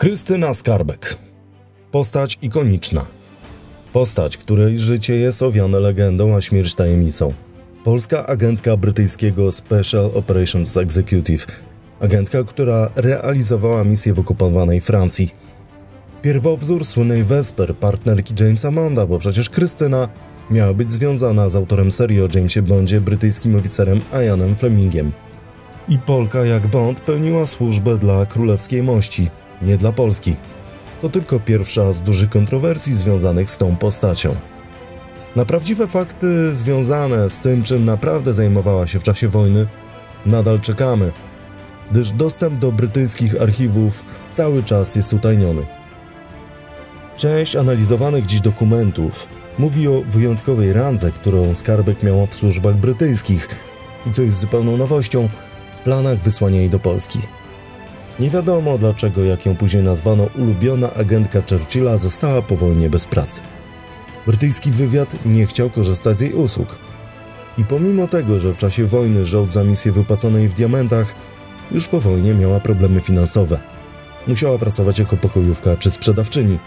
Krystyna Skarbek. Postać ikoniczna. Postać, której życie jest owiane legendą, a śmierć tajemnicą. Polska agentka brytyjskiego Special Operations Executive. Agentka, która realizowała misję w okupowanej Francji. Pierwowzór słynnej Wesper, partnerki Jamesa Manda, bo przecież Krystyna miała być związana z autorem serii o Jamesie Bondzie, brytyjskim oficerem Ianem Flemingiem. I Polka jak Bond pełniła służbę dla królewskiej mości – nie dla Polski. To tylko pierwsza z dużych kontrowersji związanych z tą postacią. Na prawdziwe fakty związane z tym, czym naprawdę zajmowała się w czasie wojny, nadal czekamy, gdyż dostęp do brytyjskich archiwów cały czas jest utajniony. Część analizowanych dziś dokumentów mówi o wyjątkowej randze, którą skarbek miał w służbach brytyjskich i co jest zupełną nowością, planach wysłania jej do Polski. Nie wiadomo dlaczego, jak ją później nazwano, ulubiona agentka Churchilla została po wojnie bez pracy. Brytyjski wywiad nie chciał korzystać z jej usług. I pomimo tego, że w czasie wojny żołd za misję wypłaconej w diamentach, już po wojnie miała problemy finansowe. Musiała pracować jako pokojówka czy sprzedawczyni.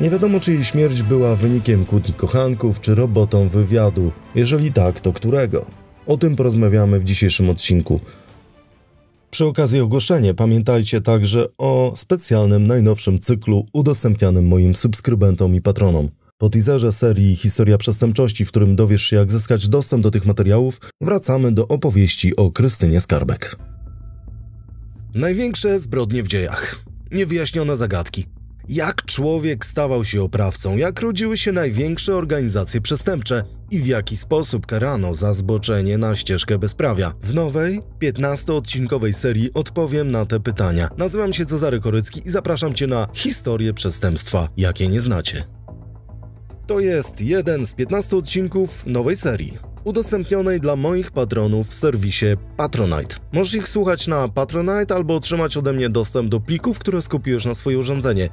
Nie wiadomo, czy jej śmierć była wynikiem kłótni kochanków czy robotą wywiadu. Jeżeli tak, to którego? O tym porozmawiamy w dzisiejszym odcinku. Przy okazji ogłoszenia pamiętajcie także o specjalnym najnowszym cyklu udostępnianym moim subskrybentom i patronom. Po teaserze serii Historia Przestępczości, w którym dowiesz się jak zyskać dostęp do tych materiałów, wracamy do opowieści o Krystynie Skarbek. Największe zbrodnie w dziejach. Niewyjaśnione zagadki jak człowiek stawał się oprawcą, jak rodziły się największe organizacje przestępcze i w jaki sposób karano za zboczenie na ścieżkę bezprawia. W nowej, 15-odcinkowej serii odpowiem na te pytania. Nazywam się Cezary Korycki i zapraszam Cię na historię przestępstwa, jakie nie znacie. To jest jeden z 15 odcinków nowej serii udostępnionej dla moich patronów w serwisie Patronite. Możesz ich słuchać na Patronite albo otrzymać ode mnie dostęp do plików, które skupiłeś na swoje urządzenie.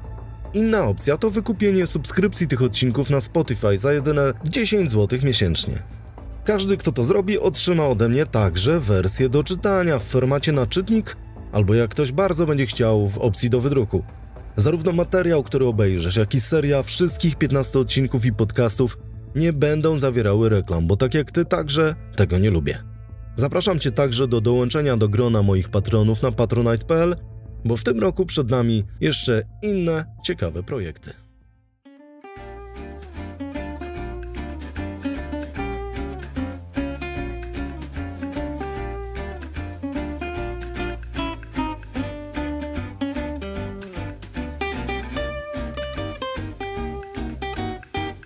Inna opcja to wykupienie subskrypcji tych odcinków na Spotify za jedyne 10 zł miesięcznie. Każdy, kto to zrobi, otrzyma ode mnie także wersję do czytania w formacie na czytnik, albo jak ktoś bardzo będzie chciał w opcji do wydruku. Zarówno materiał, który obejrzysz, jak i seria wszystkich 15 odcinków i podcastów nie będą zawierały reklam, bo tak jak ty także tego nie lubię. Zapraszam cię także do dołączenia do grona moich patronów na patronite.pl bo w tym roku przed nami jeszcze inne ciekawe projekty.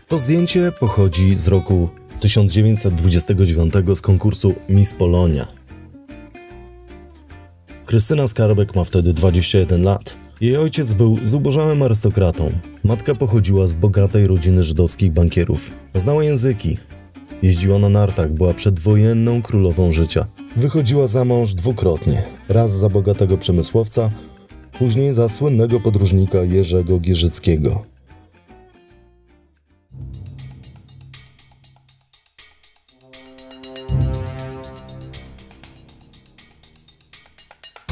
To zdjęcie pochodzi z roku 1929 z konkursu Miss Polonia. Krystyna Skarbek ma wtedy 21 lat. Jej ojciec był zubożałym arystokratą. Matka pochodziła z bogatej rodziny żydowskich bankierów. Znała języki. Jeździła na nartach, była przedwojenną królową życia. Wychodziła za mąż dwukrotnie. Raz za bogatego przemysłowca, później za słynnego podróżnika Jerzego Gierzyckiego.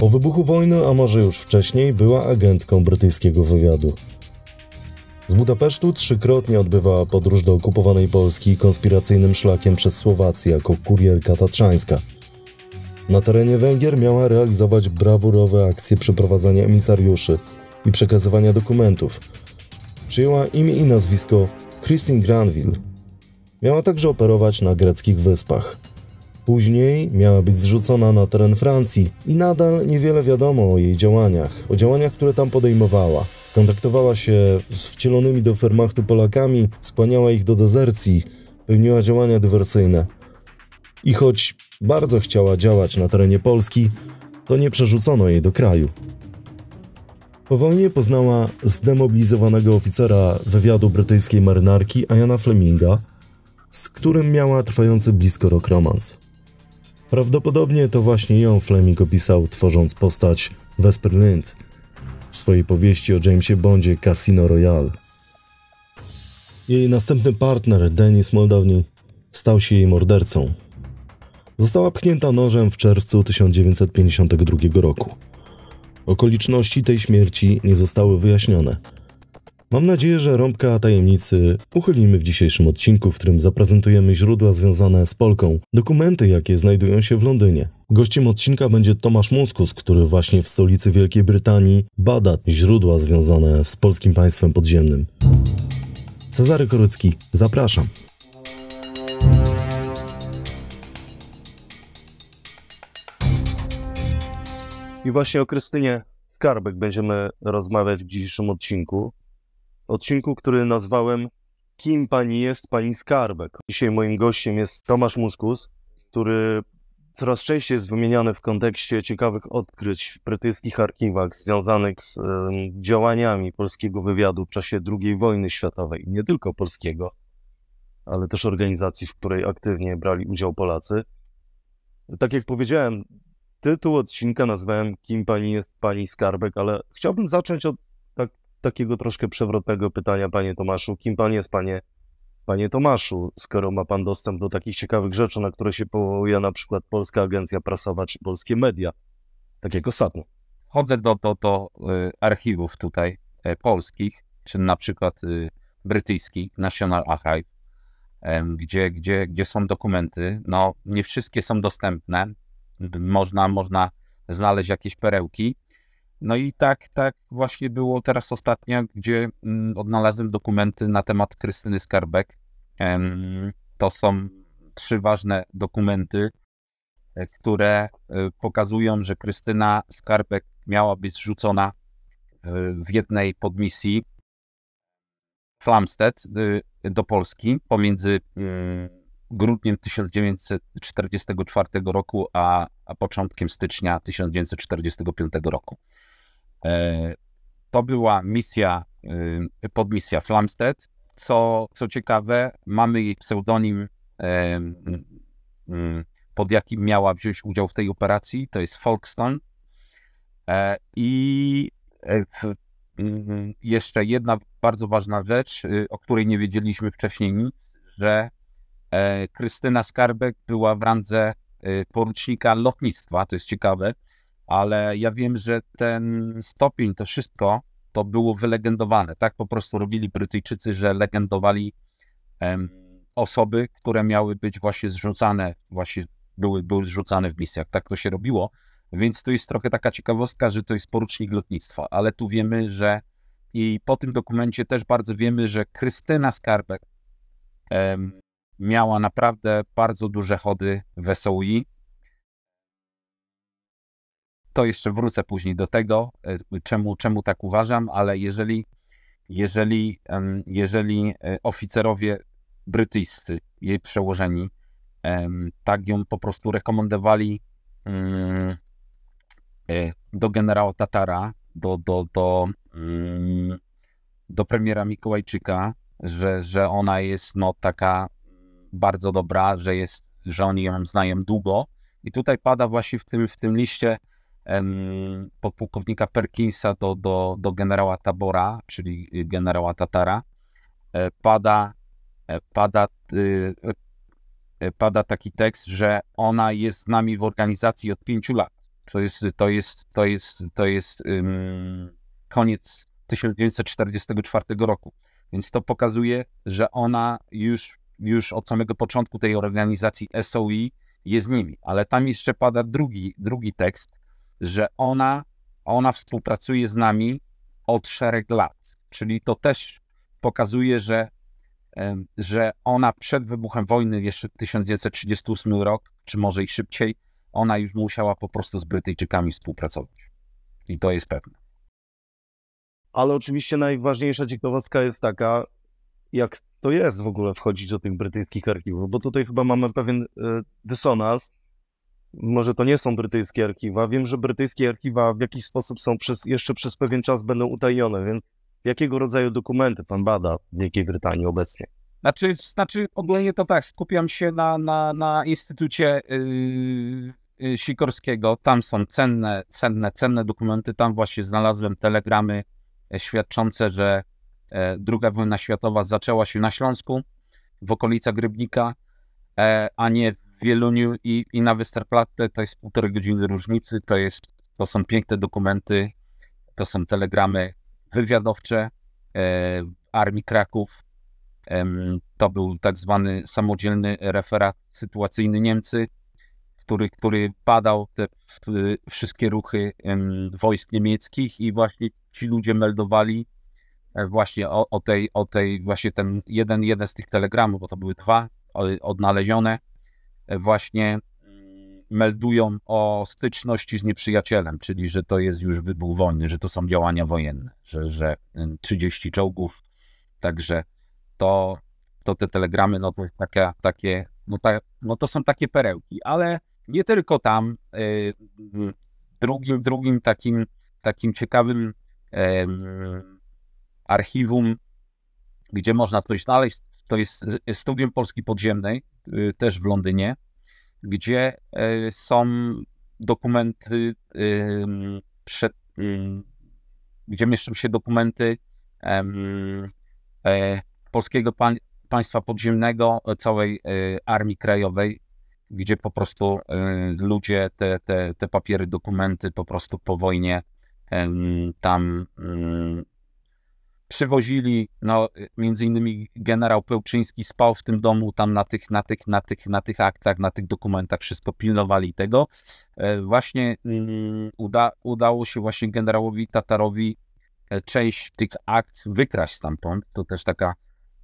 Po wybuchu wojny, a może już wcześniej, była agentką brytyjskiego wywiadu. Z Budapesztu trzykrotnie odbywała podróż do okupowanej Polski konspiracyjnym szlakiem przez Słowację jako kurierka tatrzańska. Na terenie Węgier miała realizować brawurowe akcje przeprowadzania emisariuszy i przekazywania dokumentów. Przyjęła imię i nazwisko Christine Granville. Miała także operować na greckich wyspach. Później miała być zrzucona na teren Francji i nadal niewiele wiadomo o jej działaniach, o działaniach, które tam podejmowała. Kontaktowała się z wcielonymi do Fermachtu Polakami, skłaniała ich do dezercji, pełniła działania dywersyjne. I choć bardzo chciała działać na terenie Polski, to nie przerzucono jej do kraju. Po wojnie poznała zdemobilizowanego oficera wywiadu brytyjskiej marynarki Ayana Fleminga, z którym miała trwający blisko rok romans. Prawdopodobnie to właśnie ją Fleming opisał, tworząc postać Vesper Lind w swojej powieści o Jamesie Bondzie Casino Royale. Jej następny partner, Dennis Muldowney, stał się jej mordercą. Została pchnięta nożem w czerwcu 1952 roku. Okoliczności tej śmierci nie zostały wyjaśnione – Mam nadzieję, że rąbka tajemnicy uchylimy w dzisiejszym odcinku, w którym zaprezentujemy źródła związane z Polką, dokumenty jakie znajdują się w Londynie. Gościem odcinka będzie Tomasz Muskus, który właśnie w stolicy Wielkiej Brytanii bada źródła związane z polskim państwem podziemnym. Cezary Korycki, zapraszam. I właśnie o Krystynie Skarbek będziemy rozmawiać w dzisiejszym odcinku odcinku, który nazwałem Kim pani jest, pani skarbek? Dzisiaj moim gościem jest Tomasz Muskus, który coraz częściej jest wymieniany w kontekście ciekawych odkryć w brytyjskich archiwach związanych z działaniami polskiego wywiadu w czasie II wojny światowej, nie tylko polskiego, ale też organizacji, w której aktywnie brali udział Polacy. Tak jak powiedziałem, tytuł odcinka nazwałem Kim pani jest, pani skarbek, ale chciałbym zacząć od takiego troszkę przewrotnego pytania, panie Tomaszu. Kim pan jest, panie, panie Tomaszu, skoro ma pan dostęp do takich ciekawych rzeczy, na które się powołuje na przykład Polska Agencja Prasowa czy polskie media, takiego jak ostatnio? Chodzę do, do, do y, archiwów tutaj e, polskich, czy na przykład y, brytyjskich, National Archive, gdzie, gdzie, gdzie są dokumenty. No, nie wszystkie są dostępne. Można, można znaleźć jakieś perełki, no i tak, tak właśnie było teraz ostatnio, gdzie mm, odnalazłem dokumenty na temat Krystyny Skarbek. To są trzy ważne dokumenty, e, które e, pokazują, że Krystyna Skarbek miała być zrzucona e, w jednej podmisji Flamsted y, do Polski pomiędzy mm, grudniem 1944 roku, a, a początkiem stycznia 1945 roku. E, to była misja, y, podmisja Flamsteed. Co, co ciekawe, mamy jej pseudonim, e, y, y, pod jakim miała wziąć udział w tej operacji, to jest Folkestone. E, I jeszcze jedna bardzo ważna rzecz, o której nie wiedzieliśmy wcześniej nic, że Krystyna Skarbek była w randze porucznika lotnictwa, to jest ciekawe, ale ja wiem, że ten stopień, to wszystko, to było wylegendowane. Tak po prostu robili Brytyjczycy, że legendowali em, osoby, które miały być właśnie zrzucane, właśnie były, były zrzucane w misjach. Tak to się robiło. Więc to jest trochę taka ciekawostka, że to jest porucznik lotnictwa, ale tu wiemy, że i po tym dokumencie też bardzo wiemy, że Krystyna Skarbek em, miała naprawdę bardzo duże chody w SOI to jeszcze wrócę później do tego, e, czemu, czemu tak uważam, ale jeżeli, jeżeli, jeżeli e, oficerowie brytyjscy, jej przełożeni, tak ją po prostu rekomendowali mm, e, do generała Tatara, do, do, do, mm, do premiera Mikołajczyka, że, że ona jest no, taka bardzo dobra, że, jest, że oni ją znają długo. I tutaj pada właśnie w tym, w tym liście podpułkownika Perkinsa do, do, do generała Tabora, czyli y, generała Tatara, e, pada, e, pada, y, e, pada taki tekst, że ona jest z nami w organizacji od pięciu lat. To jest, to jest, to jest, to jest koniec 1944 roku. Więc to pokazuje, że ona już, już od samego początku tej organizacji SOE jest z nimi. Ale tam jeszcze pada drugi, drugi tekst, że ona, ona współpracuje z nami od szereg lat. Czyli to też pokazuje, że, że ona przed wybuchem wojny, jeszcze 1938 rok, czy może i szybciej, ona już musiała po prostu z Brytyjczykami współpracować. I to jest pewne. Ale oczywiście najważniejsza ciekawostka jest taka, jak to jest w ogóle wchodzić do tych brytyjskich archiwów, bo tutaj chyba mamy pewien e, dysonans, może to nie są brytyjskie archiwa. Wiem, że brytyjskie archiwa w jakiś sposób są przez, jeszcze przez pewien czas będą utajnione, więc jakiego rodzaju dokumenty pan bada w Wielkiej Brytanii obecnie? Znaczy, znaczy ogólnie to tak, skupiam się na, na, na Instytucie yy, yy, Sikorskiego. Tam są cenne, cenne, cenne dokumenty. Tam właśnie znalazłem telegramy e, świadczące, że II e, wojna światowa zaczęła się na Śląsku, w okolicach Grybnika, e, a nie Wieluniu i, i na Westerplatte to jest półtorej godziny różnicy, to, jest, to są piękne dokumenty, to są telegramy wywiadowcze e, Armii Kraków. E, to był tak zwany samodzielny referat sytuacyjny Niemcy, który, który badał te wszystkie ruchy wojsk niemieckich i właśnie ci ludzie meldowali e, właśnie o, o tej, o tej, właśnie ten jeden, jeden z tych telegramów, bo to były dwa odnalezione, właśnie mm, meldują o styczności z nieprzyjacielem, czyli że to jest już wybuch wojny, że to są działania wojenne, że, że 30 mm, czołgów. Także to, to te telegramy, no to taka, takie, no, ta, no to są takie perełki, ale nie tylko tam. Y, drugim, drugim takim, takim ciekawym archiwum, gdzie można coś znaleźć, to jest y, Studium Polski Podziemnej, Y, też w Londynie, gdzie e, są dokumenty przed, gdzie mieszczą się dokumenty e, polskiego państwa podziemnego, e, całej Armii Krajowej, gdzie po prostu ludzie te, te, te papiery, dokumenty po prostu po wojnie tam przywozili, no między innymi generał Pełczyński spał w tym domu, tam na tych, na tych, na tych, na tych aktach, na tych dokumentach, wszystko pilnowali tego. E, właśnie mm, uda, udało się właśnie generałowi Tatarowi e, część tych akt wykraść stamtąd. To też taka,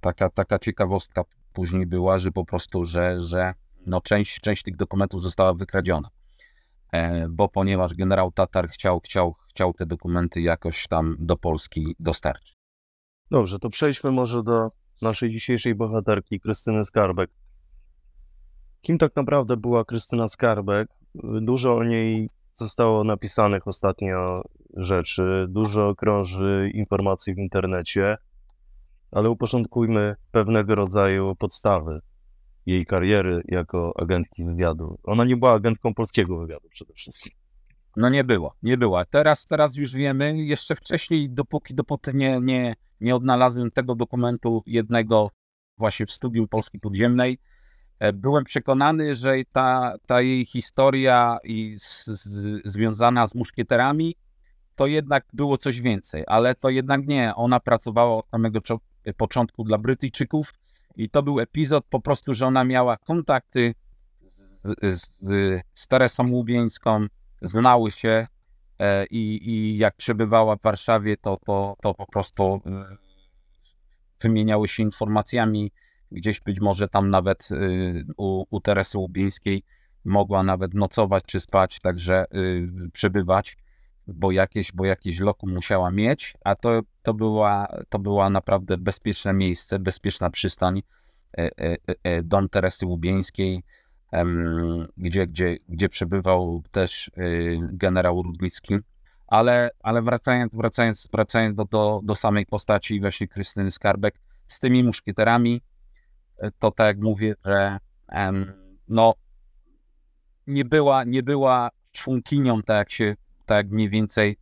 taka, taka ciekawostka później była, że po prostu, że, że no część, część tych dokumentów została wykradziona. E, bo ponieważ generał Tatar chciał, chciał, chciał te dokumenty jakoś tam do Polski dostarczyć. Dobrze, to przejdźmy może do naszej dzisiejszej bohaterki, Krystyny Skarbek. Kim tak naprawdę była Krystyna Skarbek? Dużo o niej zostało napisanych ostatnio rzeczy, dużo krąży informacji w internecie, ale uporządkujmy pewnego rodzaju podstawy jej kariery jako agentki wywiadu. Ona nie była agentką polskiego wywiadu przede wszystkim. No nie było, nie było. Teraz, teraz już wiemy, jeszcze wcześniej, dopóki, dopóty nie, nie, nie odnalazłem tego dokumentu jednego właśnie w studium Polski Podziemnej, e, byłem przekonany, że ta, ta jej historia i z, z, związana z muszkieterami, to jednak było coś więcej, ale to jednak nie. Ona pracowała od samego e, początku dla Brytyjczyków i to był epizod po prostu, że ona miała kontakty z, z, z Teresą Łubieńską, znały się e, i, i jak przebywała w Warszawie, to, to, to po prostu e, wymieniały się informacjami. Gdzieś być może tam nawet e, u, u Teresy Łubieńskiej mogła nawet nocować czy spać, także przebywać, bo jakieś, bo jakieś lokum musiała mieć, a to, to, była, to była naprawdę bezpieczne miejsce, bezpieczna przystań. Dom Teresy Łubieńskiej, gdzie, gdzie, gdzie przebywał też y, generał Rudnicki. Ale, ale wracając, wracając, wracając do, do, do samej postaci właśnie Krystyny Skarbek, z tymi muszkieterami, e, to tak jak mówię, że no, nie była, nie była członkinią, tak jak się, tak mniej więcej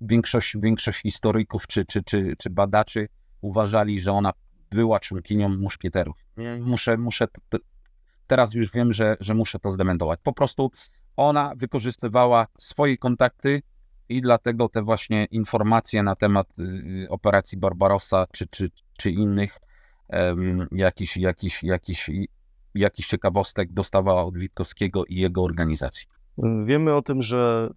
większość, większość historyków czy, czy, czy, czy badaczy uważali, że ona była członkinią muszkieterów. Muszę, muszę teraz już wiem, że, że muszę to zdementować. Po prostu ona wykorzystywała swoje kontakty i dlatego te właśnie informacje na temat y, y, operacji Barbarossa czy, czy, czy innych um, jakichś jakiś jakiś ciekawostek dostawała od Witkowskiego i jego organizacji. Wiemy o tym, że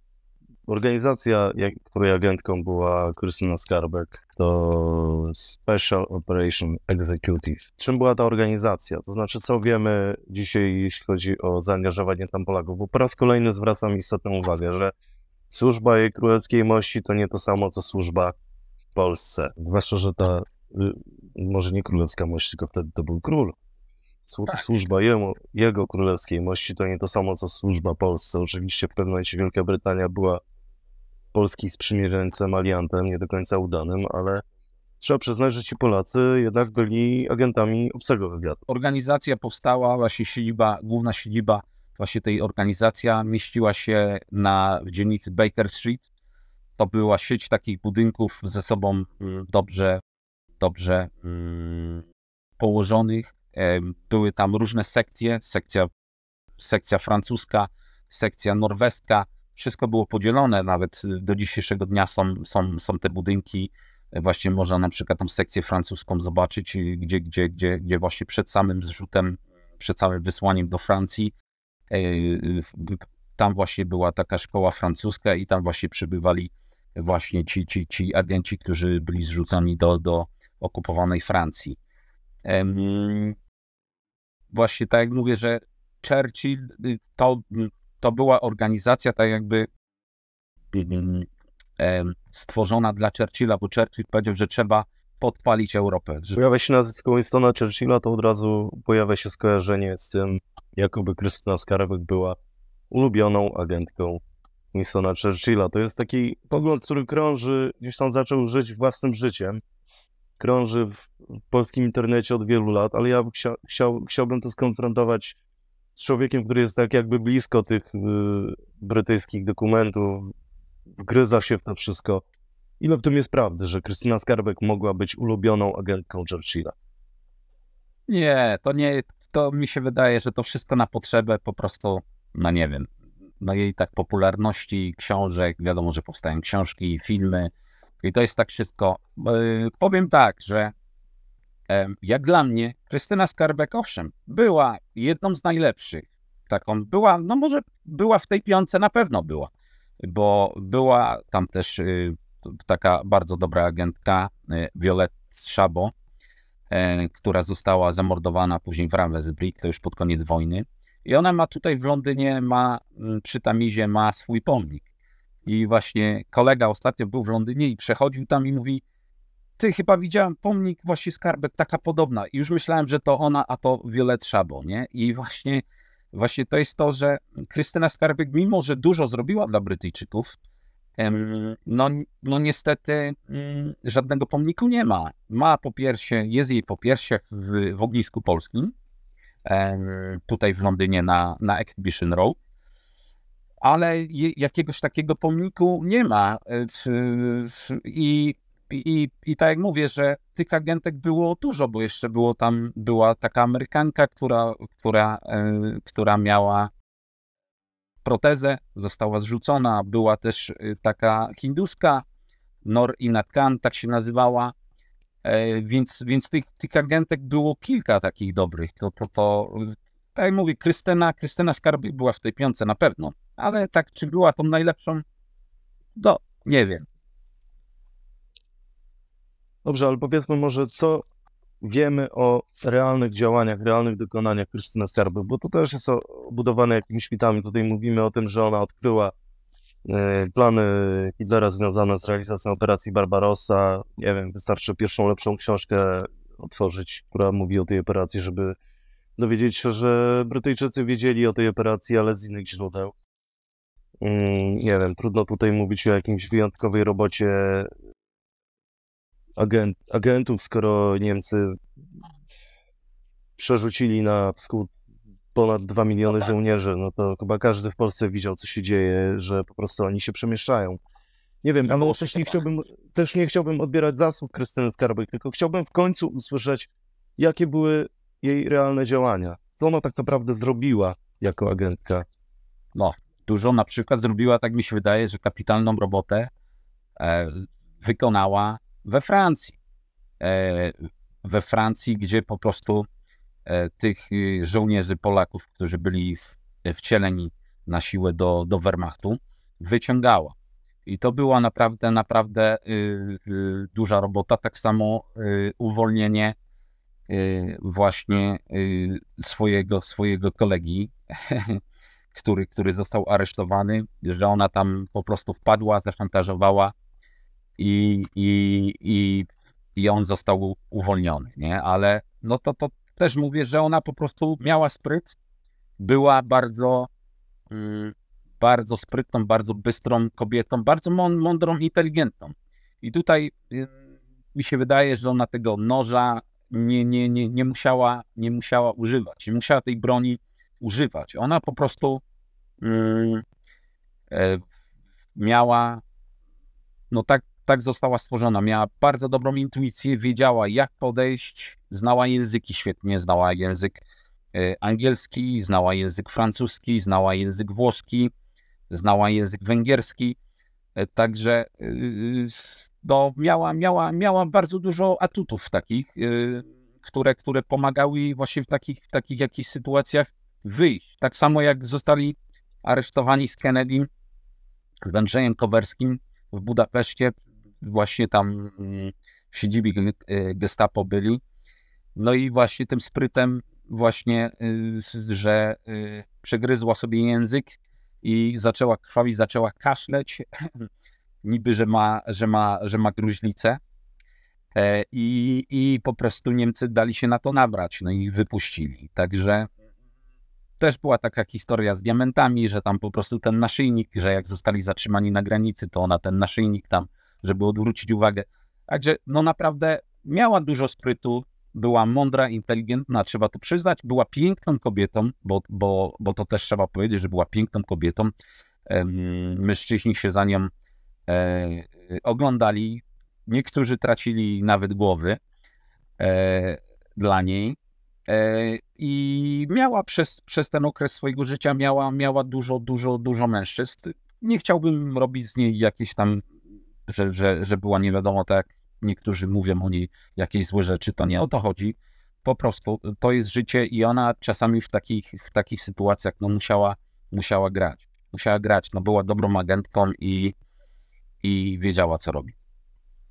Organizacja, której agentką była Krystyna Skarbek, to Special Operation Executive. Czym była ta organizacja? To znaczy, co wiemy dzisiaj, jeśli chodzi o zaangażowanie tam Polaków? Bo po raz kolejny zwracam istotną uwagę, że służba jej królewskiej mości to nie to samo, co służba w Polsce. Zwłaszcza, że ta, y, może nie królewska mość, tylko wtedy to był król. Tak. Służba jemu, jego królewskiej mości to nie to samo, co służba Polsce. Oczywiście w pewnym momencie Wielka Brytania była Polski sprzymierzeńcem, aliantem, nie do końca udanym, ale trzeba przyznać, że ci Polacy jednak byli agentami obcego wywiadu. Organizacja powstała, właśnie siedziba, główna siedziba właśnie tej organizacji mieściła się na, w dzielnicy Baker Street. To była sieć takich budynków ze sobą mm, dobrze, dobrze mm, położonych. Były tam różne sekcje, sekcja, sekcja francuska, sekcja norweska, wszystko było podzielone, nawet y, do dzisiejszego dnia są, są, są te budynki, e, właśnie można na przykład tą sekcję francuską zobaczyć, y, gdzie, gdzie, gdzie, gdzie właśnie przed samym zrzutem, przed samym wysłaniem do Francji, e, y, tam właśnie była taka szkoła francuska i tam właśnie przybywali właśnie ci, ci, ci agenci, którzy byli zrzucani do, do okupowanej Francji. Właśnie tak jak mówię, że Churchill to to była organizacja tak jakby mhm. stworzona dla Churchilla, bo Churchill powiedział, że trzeba podpalić Europę. Że... Pojawia się nazwisko Winstona Churchilla, to od razu pojawia się skojarzenie z tym, jakoby Krystyna Skarbek była ulubioną agentką Winstona Churchilla. To jest taki pogląd, który krąży, gdzieś tam zaczął żyć własnym życiem. Krąży w polskim internecie od wielu lat, ale ja chcia, chciał, chciałbym to skonfrontować człowiekiem, który jest tak jakby blisko tych y, brytyjskich dokumentów, wgryza się w to wszystko. Ile w tym jest prawdy, że Krystyna Skarbek mogła być ulubioną agentką Churchilla? Nie, to nie, to mi się wydaje, że to wszystko na potrzebę po prostu, no nie wiem, no jej tak popularności książek, wiadomo, że powstają książki, filmy i to jest tak wszystko. Y, powiem tak, że jak dla mnie, Krystyna Skarbek, owszem, była jedną z najlepszych. Taką była, no może była w tej piące, na pewno była, bo była tam też y, taka bardzo dobra agentka, y, Violet Szabo, e, która została zamordowana później w Ravensbrück, to już pod koniec wojny. I ona ma tutaj w Londynie, ma mm, przy Tamizie, ma swój pomnik. I właśnie kolega ostatnio był w Londynie i przechodził tam i mówi, ty chyba widziałem pomnik właśnie skarbek, taka podobna. I już myślałem, że to ona, a to Violet Szabo, nie? I właśnie, właśnie to jest to, że Krystyna Skarbek, mimo że dużo zrobiła dla Brytyjczyków, no, no niestety mm, żadnego pomniku nie ma. Ma po piersie, jest jej po piersiach w, w ognisku polskim, tutaj w Londynie na, na Exhibition Row, ale jakiegoś takiego pomniku nie ma. E, I i, i, I tak jak mówię, że tych agentek było dużo, bo jeszcze było tam, była taka Amerykanka, która, która, e, która miała protezę, została zrzucona. Była też e, taka hinduska, Nor Inat Khan, tak się nazywała. E, więc, więc tych, tych agentek było kilka takich dobrych. To, to, to tak jak mówię, Krystyna, Krystyna Skarby była w tej piące na pewno, ale tak, czy była tą najlepszą? No, nie wiem. Dobrze, ale powiedzmy może, co wiemy o realnych działaniach, realnych dokonaniach Krystyny Skarby, bo to też jest obudowane jakimiś mitami. Tutaj mówimy o tym, że ona odkryła e, plany Hitlera związane z realizacją operacji Barbarossa. Nie wiem, wystarczy pierwszą lepszą książkę otworzyć, która mówi o tej operacji, żeby dowiedzieć się, że Brytyjczycy wiedzieli o tej operacji, ale z innych źródeł. Mm, nie wiem, trudno tutaj mówić o jakimś wyjątkowej robocie agent, agentów, skoro Niemcy przerzucili na wschód ponad 2 miliony żołnierzy, no to chyba każdy w Polsce widział, co się dzieje, że po prostu oni się przemieszczają. Nie wiem, ale też nie chciałbym, też nie chciałbym odbierać zasług Krystyny Skarbek, tylko chciałbym w końcu usłyszeć, jakie były jej realne działania. Co ona tak naprawdę zrobiła jako agentka? No, dużo. Na przykład zrobiła, tak mi się wydaje, że kapitalną robotę e, wykonała we Francji. E, we Francji, gdzie po prostu e, tych y, żołnierzy Polaków, którzy byli wcieleni na siłę do, do Wehrmachtu, wyciągała. I to była naprawdę, naprawdę y, y, duża robota. Tak samo uwolnienie właśnie swojego, swojego kolegi, który, który został aresztowany, że ona tam po prostu wpadła, zaszantażowała i, i, i, i on został uwolniony, nie? Ale no to, to też mówię, że ona po prostu miała spryt, była bardzo, mm, bardzo sprytną, bardzo bystrą kobietą, bardzo mądrą, inteligentną. I tutaj y, mi się wydaje, że ona tego noża nie, nie, nie, nie, musiała, nie musiała używać, nie musiała tej broni używać. Ona po prostu mm, e, miała no tak tak została stworzona. Miała bardzo dobrą intuicję, wiedziała jak podejść, znała języki świetnie, znała język e, angielski, znała język francuski, znała język włoski, znała język węgierski. E, także e, no, miała, miała, miała bardzo dużo atutów takich, które, które pomagały właśnie w takich, takich jakichś sytuacjach wyjść. Tak samo jak zostali aresztowani z Kennedy, z Andrzejem Kowerskim w Budapeszcie właśnie tam w mm, siedzibie y, gestapo byli. No i właśnie tym sprytem właśnie, y, że y, przegryzła sobie język i zaczęła krwawić, zaczęła kaszleć, niby, że ma, że ma, że ma gruźlicę. E, I, I po prostu Niemcy dali się na to nabrać, no i wypuścili. Także też była taka historia z diamentami, że tam po prostu ten naszyjnik, że jak zostali zatrzymani na granicy, to ona ten naszyjnik tam żeby odwrócić uwagę. Także no naprawdę miała dużo sprytu, była mądra, inteligentna, trzeba to przyznać, była piękną kobietą, bo, bo, bo to też trzeba powiedzieć, że była piękną kobietą. Mężczyźni się za nią e, oglądali, niektórzy tracili nawet głowy e, dla niej. E, I miała przez, przez ten okres swojego życia miała, miała dużo, dużo, dużo mężczyzn. Nie chciałbym robić z niej jakiejś tam że, że, że była nie wiadomo tak, niektórzy mówią o niej jakieś złe rzeczy, to nie o to chodzi. Po prostu to jest życie i ona czasami w takich, w takich sytuacjach no, musiała, musiała grać. Musiała grać, no była dobrą agentką i, i wiedziała, co robi.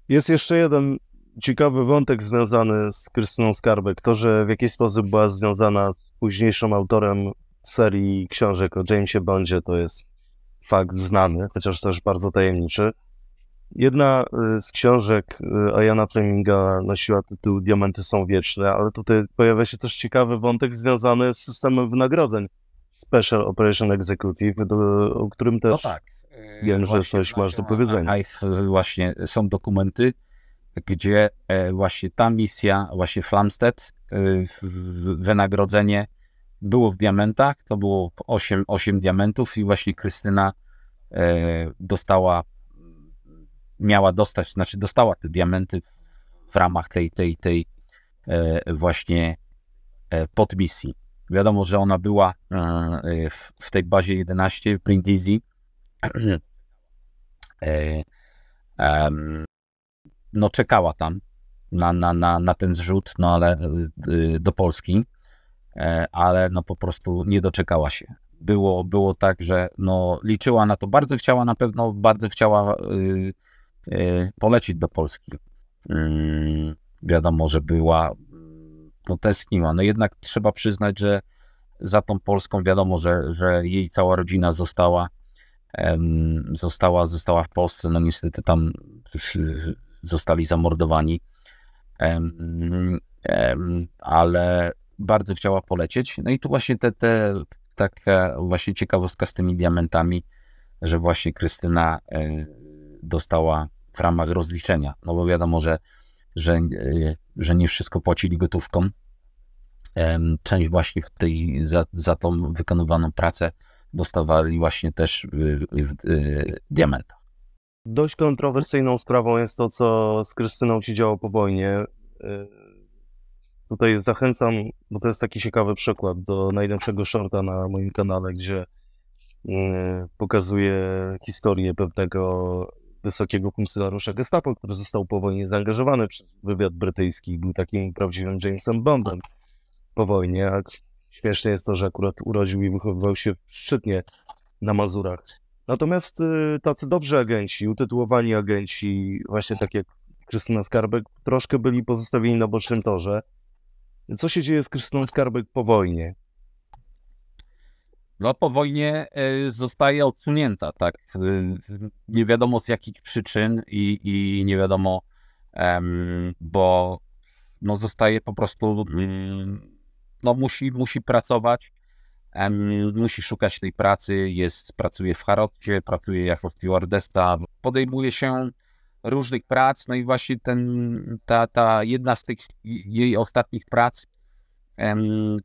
Jest jeszcze jeden ciekawy wątek związany z Krystyną Skarbek. To, że w jakiś sposób była związana z późniejszym autorem serii książek o Jamesie Bondzie, to jest fakt znany, chociaż też bardzo tajemniczy. Jedna y, z książek y, Ayana Fleminga nosiła tytuł Diamenty są wieczne, ale tutaj pojawia się też ciekawy wątek związany z systemem wynagrodzeń Special Operation Executive, o którym też no tak. Y, wiem, że coś masz do powiedzenia. Właśnie są dokumenty, gdzie e, właśnie ta misja, właśnie Flamstead, wynagrodzenie było w diamentach, to było 8, 8 diamentów i właśnie Krystyna e, dostała miała dostać, znaczy dostała te diamenty w ramach tej, tej, tej e, właśnie e, podmisji. Wiadomo, że ona była e, w, w tej bazie 11 w Brindisi. no czekała tam na, na, na, na ten zrzut, no ale do Polski, ale no po prostu nie doczekała się. Było, było tak, że no liczyła na to, bardzo chciała na pewno, bardzo chciała y, Y, polecić do Polski. Y, wiadomo, że była y, no kima, No jednak trzeba przyznać, że za tą Polską wiadomo, że, że jej cała rodzina została, została, została w Polsce. No niestety tam zostali zamordowani. Ale bardzo chciała polecieć. No i tu właśnie te, te, taka właśnie ciekawostka z tymi diamentami, że właśnie Krystyna dostała w ramach rozliczenia, no bo wiadomo, że, że, e, że nie wszystko płacili gotówką. Część właśnie w tej, za, za tą wykonywaną pracę dostawali właśnie też w, w, w e, diamentach. Dość kontrowersyjną sprawą jest to, co z Krystyną się działo po wojnie. E, tutaj zachęcam, bo to jest taki ciekawy przykład do najlepszego shorta na moim kanale, gdzie pokazuje historię pewnego wysokiego funkcjonariusza Gestapo, który został po wojnie zaangażowany przez wywiad brytyjski i był takim prawdziwym Jamesem Bondem po wojnie. A śmieszne jest to, że akurat urodził i wychowywał się Szczytnie na Mazurach. Natomiast y, tacy dobrzy agenci, utytułowani agenci, właśnie tak jak Krystyna Skarbek, troszkę byli pozostawieni na bocznym torze. Co się dzieje z Krystyną Skarbek po wojnie? no po wojnie e, zostaje odsunięta, tak, e, nie wiadomo z jakich przyczyn i, i nie wiadomo, bo no zostaje po prostu, mm, no musi, musi pracować, musi szukać tej pracy, jest, pracuje w Harrodzie, pracuje jako stewardesta, podejmuje się różnych prac, no i właśnie ten, ta, ta jedna z tych jej ostatnich prac,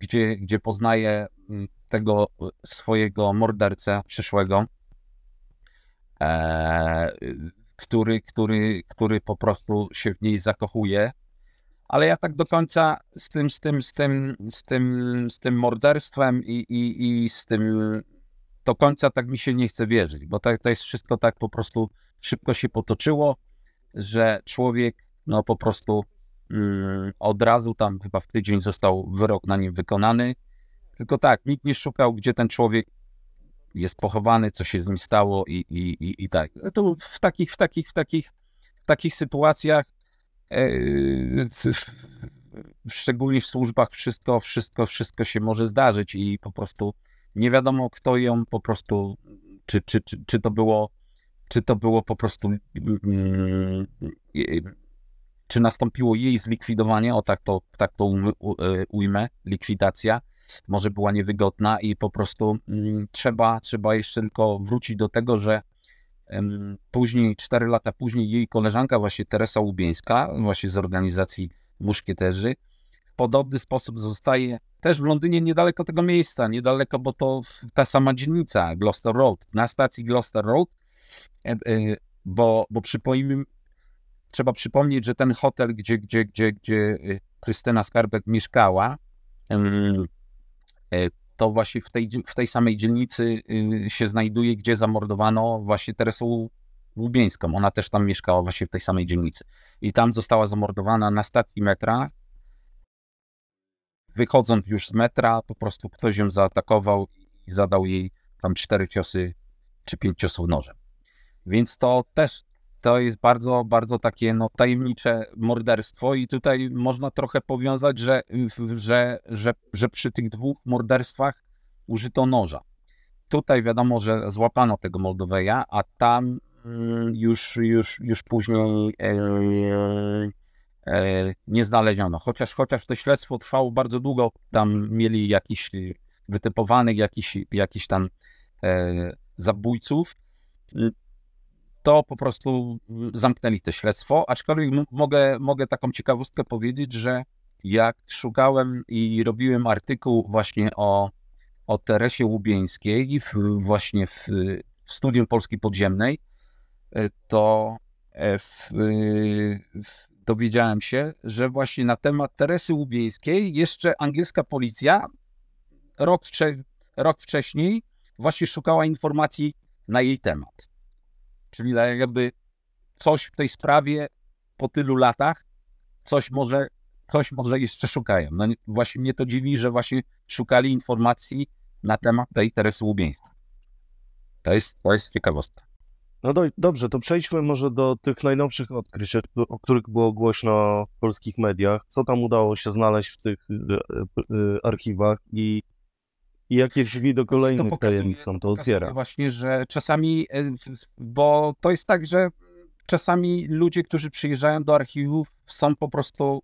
gdzie, gdzie poznaje mm, tego swojego mordercę przyszłego, e, który, który, który po prostu się w niej zakochuje. Ale ja tak do końca z tym, z tym, z tym, z tym, z tym morderstwem i, i, i z tym do końca tak mi się nie chce wierzyć, bo to jest wszystko tak po prostu szybko się potoczyło, że człowiek no po prostu mm, od razu tam chyba w tydzień został wyrok na nim wykonany. Tylko tak, nikt nie szukał, gdzie ten człowiek jest pochowany, co się z nim stało i, i, i, i tak. No to w takich, w takich, w takich, w takich sytuacjach, e, szczególnie w służbach, wszystko, wszystko, wszystko się może zdarzyć i po prostu nie wiadomo, kto ją po prostu, czy, czy, czy, czy to było, czy to było po prostu, mm, czy nastąpiło jej zlikwidowanie, o tak to, tak to um, e, ujmę, likwidacja, może była niewygodna i po prostu mm, trzeba, trzeba jeszcze tylko wrócić do tego, że później, cztery lata później jej koleżanka właśnie Teresa Łubieńska, właśnie z organizacji Muszkieterzy, w podobny sposób zostaje też w Londynie niedaleko tego miejsca, niedaleko, bo to ta sama dzielnica, Gloucester Road, na stacji Gloucester Road, e, e, bo, bo przypomnijmy, trzeba przypomnieć, że ten hotel, gdzie, gdzie, gdzie, gdzie y, Krystyna Skarbek mieszkała, E, to właśnie w tej, w tej samej dzielnicy y, się znajduje, gdzie zamordowano właśnie Teresę Łubieńską. Ona też tam mieszkała właśnie w tej samej dzielnicy. I tam została zamordowana na stacji metra. Wychodząc już z metra, po prostu ktoś ją zaatakował i zadał jej tam cztery ciosy czy pięć ciosów nożem. Więc to też to jest bardzo, bardzo takie no, tajemnicze morderstwo i tutaj można trochę powiązać, że, że, że, że przy tych dwóch morderstwach użyto noża. Tutaj wiadomo, że złapano tego Moldoweja, a tam mm, już, już, już później e, e, nie znaleziono. Chociaż, chociaż to śledztwo trwało bardzo długo, tam mieli jakiś wytypowanych, jakiś, jakiś tam e, zabójców, to po prostu y, zamknęli to śledztwo. Aczkolwiek mogę, mogę taką ciekawostkę powiedzieć, że jak szukałem i robiłem artykuł właśnie o, o Teresie Łubieńskiej w, właśnie w, w Studium Polski Podziemnej, y, to e, w, y, w, dowiedziałem się, że właśnie na temat Teresy Łubieńskiej jeszcze angielska policja rok, rok wcześniej właśnie szukała informacji na jej temat. Czyli jakby coś w tej sprawie po tylu latach, coś może, coś może jeszcze szukają. No właśnie mnie to dziwi, że właśnie szukali informacji na temat tej Teresy Łubieńskiej. To jest, to jest ciekawostka. No do, dobrze, to przejdźmy może do tych najnowszych odkryć, o których było głośno w polskich mediach. Co tam udało się znaleźć w tych e, e, e, archiwach i i jakie drzwi do kolejnych to tajemnic są, to otwiera. Właśnie, że czasami, e, bo to jest tak, że czasami ludzie, którzy przyjeżdżają do archiwów, są po prostu,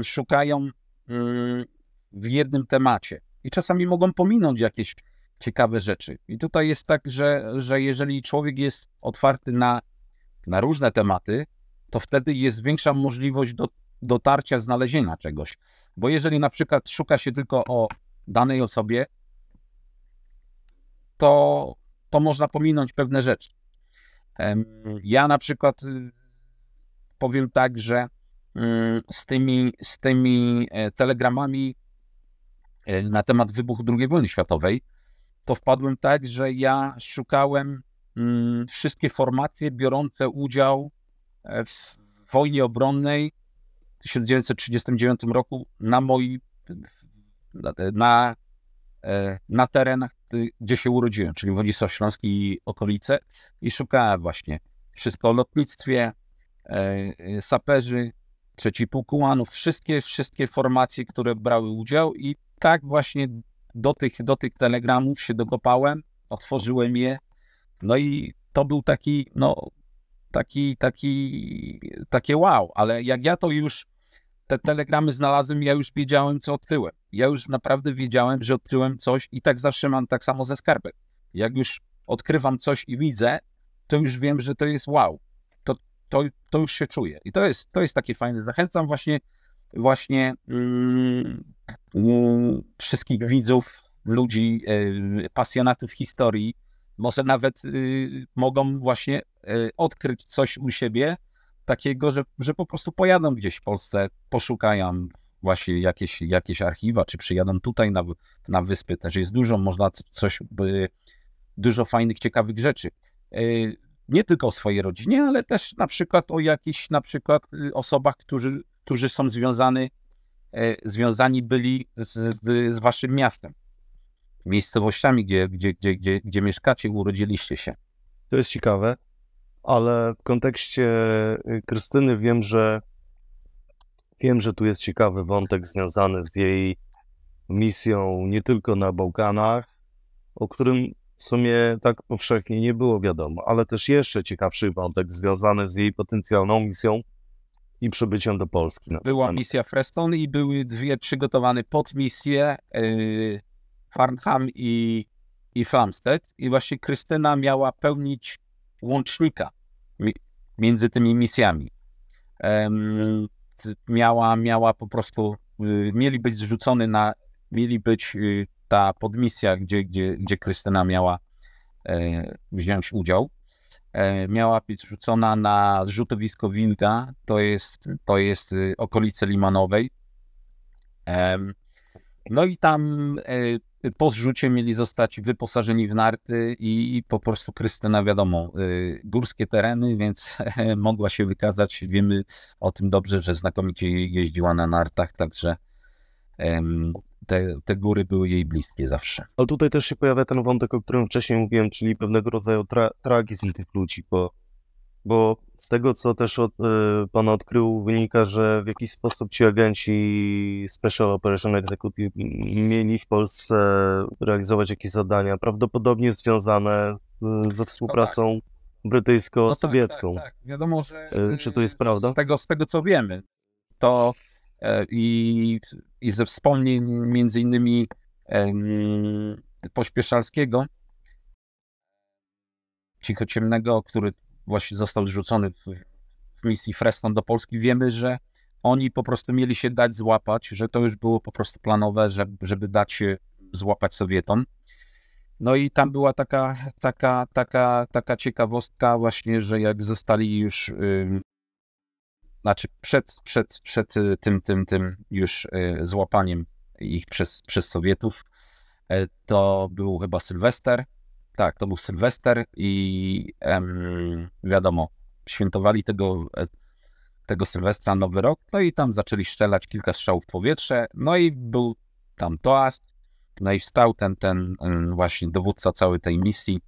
y, szukają y, w jednym temacie i czasami mogą pominąć jakieś ciekawe rzeczy. I tutaj jest tak, że, że jeżeli człowiek jest otwarty na, na różne tematy, to wtedy jest większa możliwość do, dotarcia, znalezienia czegoś. Bo jeżeli na przykład szuka się tylko o danej osobie, to, to można pominąć pewne rzeczy. Ja na przykład y, powiem tak, że mm, z tymi, z tymi e, telegramami e, na temat wybuchu II wojny światowej, to wpadłem tak, że ja szukałem mm, wszystkie formacje biorące udział e, w wojnie obronnej w 1939 roku na moim, na, E, na terenach, y, gdzie się urodziłem, czyli Władysław Śląski i okolice i szukałem właśnie wszystko o lotnictwie, e, e, saperzy, trzeci pukułanów, wszystkie, wszystkie formacje, które brały udział i tak właśnie do tych, do tych telegramów się dokopałem, otworzyłem je, no i to był taki, no, taki, taki, takie wow, ale jak ja to już te telegramy znalazłem, ja już wiedziałem, co odkryłem. Ja już naprawdę wiedziałem, że odkryłem coś i tak zawsze mam tak samo ze skarbek. Jak już odkrywam coś i widzę, to już wiem, że to jest wow. To, to, to już się czuję. I to jest, to jest takie fajne. Zachęcam właśnie, właśnie mm, mm, wszystkich widzów, ludzi, y, pasjonatów historii. Może nawet y, mogą właśnie y, odkryć coś u siebie, takiego, że, że po prostu pojadę gdzieś w Polsce, poszukam właśnie jakieś, jakieś archiwa, czy przyjadę tutaj na, na wyspy, też jest dużo, można coś, dużo fajnych, ciekawych rzeczy. E, nie tylko o swojej rodzinie, ale też na przykład o jakichś na przykład y, osobach, którzy, którzy są związani, e, związani byli z, z waszym miastem, miejscowościami, gdzie, gdzie, gdzie, gdzie, gdzie mieszkacie, urodziliście się. To jest ciekawe ale w kontekście y, Krystyny wiem, że wiem, że tu jest ciekawy wątek związany z jej misją nie tylko na Bałkanach, o którym w sumie tak powszechnie nie było wiadomo, ale też jeszcze ciekawszy wątek związany z jej potencjalną misją i przybyciem do Polski. Była misja Freston i były dwie przygotowane podmisje yy, Farnham i, i Flamsteed. I właśnie Krystyna miała pełnić łącznika między tymi misjami. Miała, miała po prostu, y, mieli być zrzucony na, mieli być y, ta podmisja, gdzie, gdzie, gdzie Krystyna miała e, wziąć udział, e, miała być rzucona na zrzutowisko Wilda, to jest, to jest y, okolice Limanowej. No i tam e, po zrzucie mieli zostać wyposażeni w narty i po prostu Krystyna wiadomo, y, górskie tereny, więc mogła się wykazać. Wiemy o tym dobrze, że znakomicie jeździła na nartach, także te, te góry były jej bliskie zawsze. Ale tutaj też się pojawia ten wątek, o którym wcześniej mówiłem, czyli pewnego rodzaju tra tragizm tych ludzi, bo bo z tego, co też od, e, pan odkrył, wynika, że w jakiś sposób ci agenci Special Operation Executive mieli w Polsce realizować jakieś zadania, prawdopodobnie związane z, ze no współpracą no tak. brytyjsko-sowiecką. No tak, tak, tak. Wiadomo, że... E, czy to jest e, prawda? Z tego, z tego co wiemy, to i, i ze wspomnień między innymi Pośpieszalskiego, cichociemnego, który właśnie został zrzucony w misji Fresno do Polski, wiemy, że oni po prostu mieli się dać złapać, że to już było po prostu planowe, żeby, żeby dać się złapać Sowietom. No i tam była taka, taka, taka, taka ciekawostka właśnie, że jak zostali już, yy, znaczy przed, przed, przed y, tym, tym, tym już y, złapaniem ich przez, przez Sowietów, e, to był chyba Sylwester, tak, to był Sylwester i em, wiadomo, świętowali tego, e, tego Sylwestra Nowy Rok, no i tam zaczęli strzelać kilka strzałów w powietrze, no i był tam toast, no i wstał ten, ten e, właśnie dowódca całej tej misji,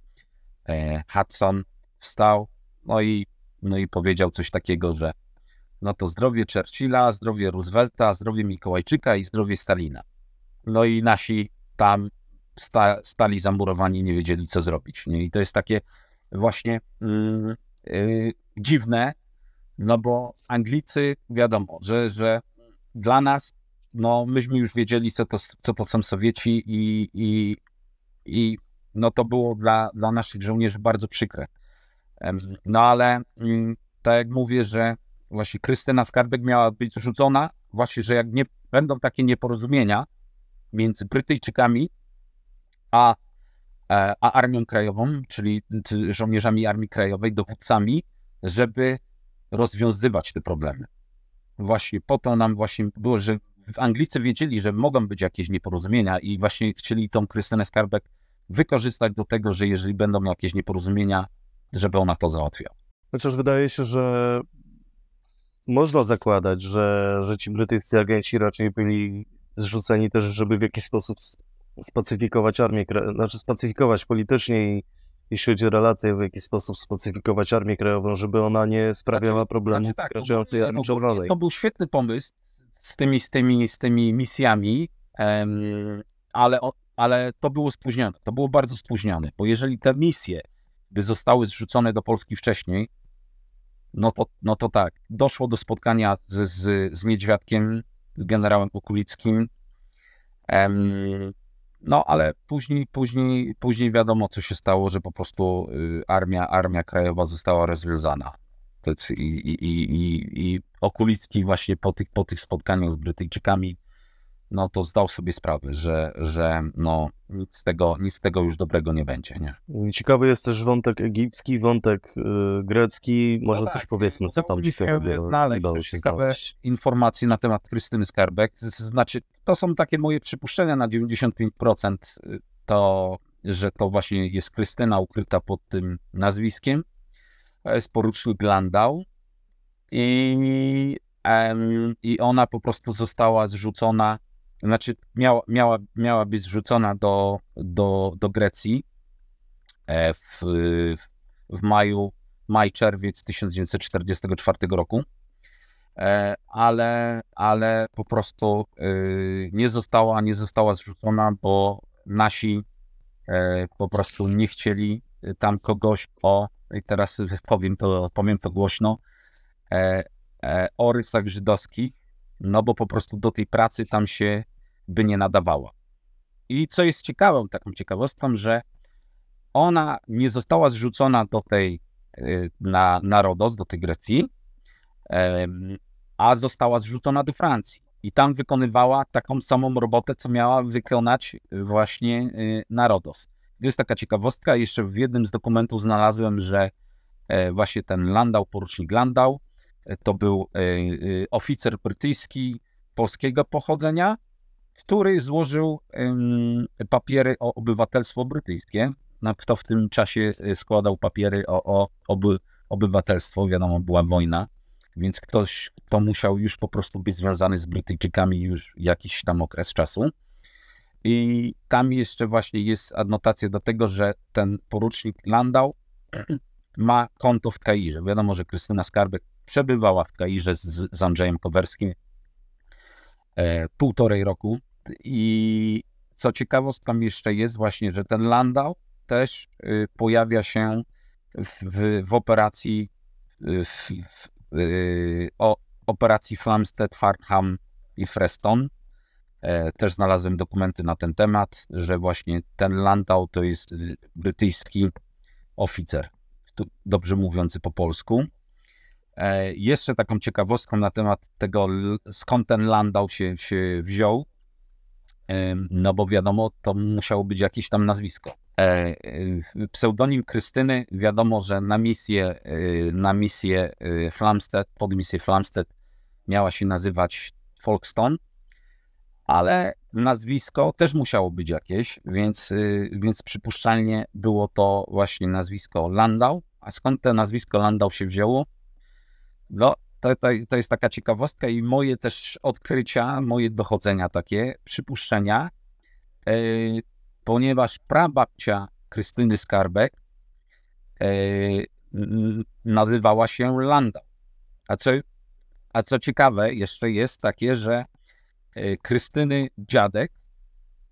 e, Hudson, wstał, no i, no i powiedział coś takiego, że no to zdrowie Churchilla, zdrowie Roosevelta, zdrowie Mikołajczyka i zdrowie Stalina. No i nasi tam sta, stali zamurowani, nie wiedzieli, co zrobić. Nie? I to jest takie właśnie yy, yy, dziwne, no bo Anglicy, wiadomo, że, że dla nas, no myśmy już wiedzieli, co to, co to są Sowieci i, i, i no to było dla, dla naszych żołnierzy bardzo przykre. No ale mm, tak jak mówię, że właśnie Krystyna Skarbek miała być rzucona, właśnie, że jak nie będą takie nieporozumienia między Brytyjczykami a, e, a Armią Krajową, czyli żołnierzami Armii Krajowej, dowódcami, żeby rozwiązywać te problemy. Właśnie po to nam właśnie było, że Anglicy wiedzieli, że mogą być jakieś nieporozumienia i właśnie chcieli tą Krystynę Skarbek wykorzystać do tego, że jeżeli będą jakieś nieporozumienia, żeby ona to załatwiała. Chociaż wydaje się, że można zakładać, że, że ci brytyjscy agenci raczej byli zrzuceni też, żeby w jakiś sposób spacyfikować armię, znaczy spacyfikować politycznie i jeśli chodzi o relacje, w jaki sposób spacyfikować Armię Krajową, żeby ona nie sprawiała znaczy, problemu znaczy tak, kraczającej Armii To był świetny pomysł z tymi, z tymi, z tymi misjami, em, ale, ale to było spóźnione. To było bardzo spóźnione, bo jeżeli te misje by zostały zrzucone do Polski wcześniej, no to, no to tak, doszło do spotkania z, z, z Niedźwiadkiem, z generałem Okulickim, em, no, ale później, później, później wiadomo, co się stało, że po prostu y, armia, armia krajowa została rozwiązana. Znaczy I, i, i, i Okulicki właśnie po tych, po tych spotkaniach z Brytyjczykami no to zdał sobie sprawę, że, że no, nic, z tego, nic z tego już dobrego nie będzie. Nie? Ciekawy jest też wątek egipski, wątek y, grecki. Może no tak. coś powiedzmy, co tam dzisiaj znaleźć się ciekawe informacje na temat Krystyny Skarbek. Znaczy, to są takie moje przypuszczenia na 95% y, to, że to właśnie jest Krystyna ukryta pod tym nazwiskiem. To jest porucznik Landau. i, i ona po prostu została zrzucona znaczy miała, miała, miała być zrzucona do, do, do Grecji e, w, w maju, maj, czerwiec 1944 roku, e, ale, ale po prostu e, nie została, nie została zrzucona, bo nasi po prostu nie chcieli tam kogoś o, i teraz powiem to, powiem to głośno, o rysach tak żydowskich, no bo po prostu do tej pracy tam się by nie nadawała. I co jest ciekawą, taką ciekawostką, że ona nie została zrzucona do tej, y, na, na Rodos, do tej Grecji, a została zrzucona do Francji. I tam wykonywała taką samą robotę, co miała wykonać y, właśnie y, na Rodos. To jest taka ciekawostka. Jeszcze w jednym z dokumentów znalazłem, że e, właśnie ten Landau, porucznik Landau, e, to był e, oficer brytyjski polskiego pochodzenia, który złożył papiery o obywatelstwo brytyjskie. Kto w tym czasie e, składał papiery o, o oby, obywatelstwo, wiadomo, była wojna, więc ktoś, kto musiał już po prostu być związany z Brytyjczykami już jakiś tam okres czasu. I tam jeszcze właśnie jest adnotacja do tego, że ten porucznik Landau ma konto w Kairze. Wiadomo, że Krystyna Skarbek przebywała w Kairze z, z Andrzejem Kowerskim e, półtorej roku i co ciekawostką jeszcze jest właśnie, że ten Landau też y, pojawia się w, w operacji y, w, y, o, operacji Flamsteed, Farnham i Freston. E, też znalazłem dokumenty na ten temat, że właśnie ten Landau to jest brytyjski oficer, dobrze mówiący po polsku. E, jeszcze taką ciekawostką na temat tego, skąd ten Landau się, się wziął, no bo wiadomo, to musiało być jakieś tam nazwisko. E, e, pseudonim Krystyny, wiadomo, że na misję, e, na misję Flamstead, pod misję Flamstead miała się nazywać Folkstone, ale nazwisko też musiało być jakieś, więc, więc przypuszczalnie było to właśnie nazwisko Landau. A skąd to nazwisko Landau się wzięło? No, to, to, to jest taka ciekawostka i moje też odkrycia, moje dochodzenia takie, przypuszczenia, yy, ponieważ prababcia Krystyny Skarbek e, nazywała się Landau. A co, a co ciekawe jeszcze jest takie, że e, Krystyny dziadek,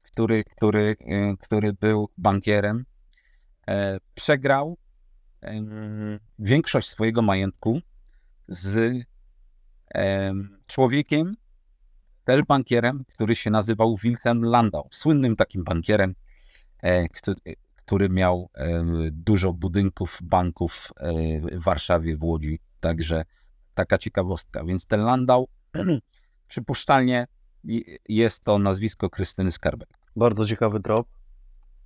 który, który, który był bankierem, przegrał większość swojego majątku z człowiekiem, człowiekiem, bankierem, który się nazywał Wilhelm Landau, słynnym takim bankierem, e, e, który, miał e, dużo budynków, banków w Warszawie, w Łodzi. Także taka ciekawostka. Więc ten Landau przypuszczalnie jest to nazwisko Krystyny Skarbek. Bardzo ciekawy drop.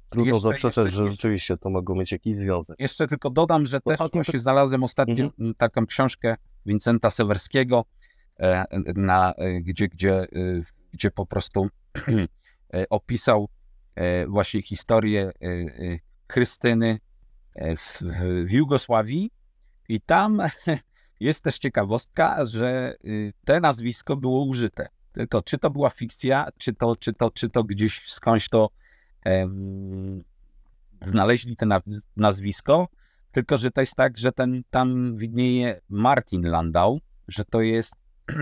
Trudno zaprzeczać, że rzeczywiście to mogło mieć jakiś związek. Jeszcze tylko dodam, że Ostatnio też się znalazłem ostatnio mhm. taką książkę Wincenta Sewerskiego, e, na, e, gdzie, gdzie, e, gdzie po prostu opisał właśnie historię Krystyny w Jugosławii. I tam jest też ciekawostka, że y, to nazwisko było użyte. Tylko czy to była fikcja, czy to, czy to, czy to gdzieś skądś to em, znaleźli to nazwisko, tylko, że to jest tak, że ten, tam widnieje Martin Landau, że to jest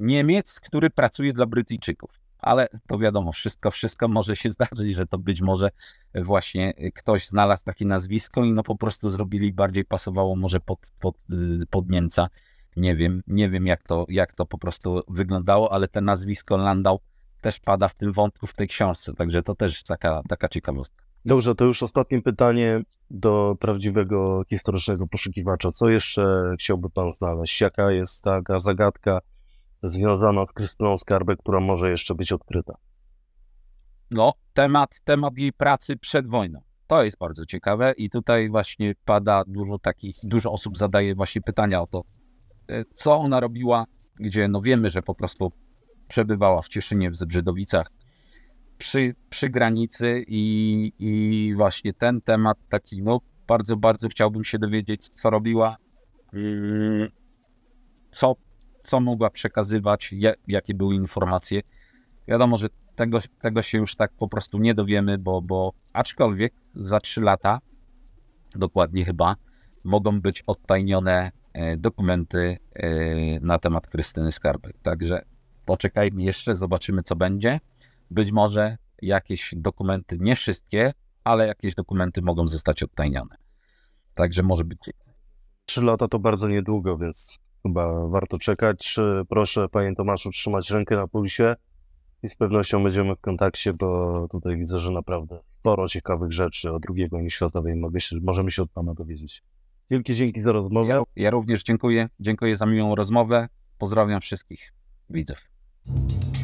Niemiec, który pracuje dla Brytyjczyków. Ale to wiadomo, wszystko, wszystko może się zdarzyć, że to być może właśnie ktoś znalazł takie nazwisko i no po prostu zrobili bardziej pasowało może pod, pod, y, pod Niemca. Nie wiem, nie wiem jak to, jak to po prostu wyglądało, ale to nazwisko Landau też pada w tym wątku w tej książce, także to też taka, taka ciekawostka. Dobrze, to już ostatnie pytanie do prawdziwego historycznego poszukiwacza. Co jeszcze chciałby Pan znaleźć? Jaka jest taka zagadka związana z Krystyną Skarbę, która może jeszcze być odkryta? No, temat, temat jej pracy przed wojną. To jest bardzo ciekawe i tutaj właśnie pada dużo takich, dużo osób zadaje właśnie pytania o to, e, co ona robiła, gdzie no wiemy, że po prostu przebywała w Cieszynie, w Zebrzydowicach, przy, przy granicy i, i właśnie ten temat taki, no bardzo, bardzo chciałbym się dowiedzieć, co robiła, yy, co, co mogła przekazywać, jakie były informacje. Wiadomo, że tego, tego się już tak po prostu nie dowiemy, bo, bo aczkolwiek za trzy lata, dokładnie chyba, mogą być odtajnione e, dokumenty e, na temat Krystyny Skarbek. Także poczekajmy jeszcze, zobaczymy co będzie być może jakieś dokumenty, nie wszystkie, ale jakieś dokumenty mogą zostać odtajniane. Także może być. Trzy lata to bardzo niedługo, więc chyba warto czekać. E, proszę, panie Tomaszu, trzymać rękę na pulsie i z pewnością będziemy w kontakcie, bo tutaj widzę, że naprawdę sporo ciekawych rzeczy o II wojnie światowej mogę się, możemy się od pana dowiedzieć. Wielkie dzięki za rozmowę. Ja, ja również dziękuję. Dziękuję za miłą rozmowę. Pozdrawiam wszystkich widzów.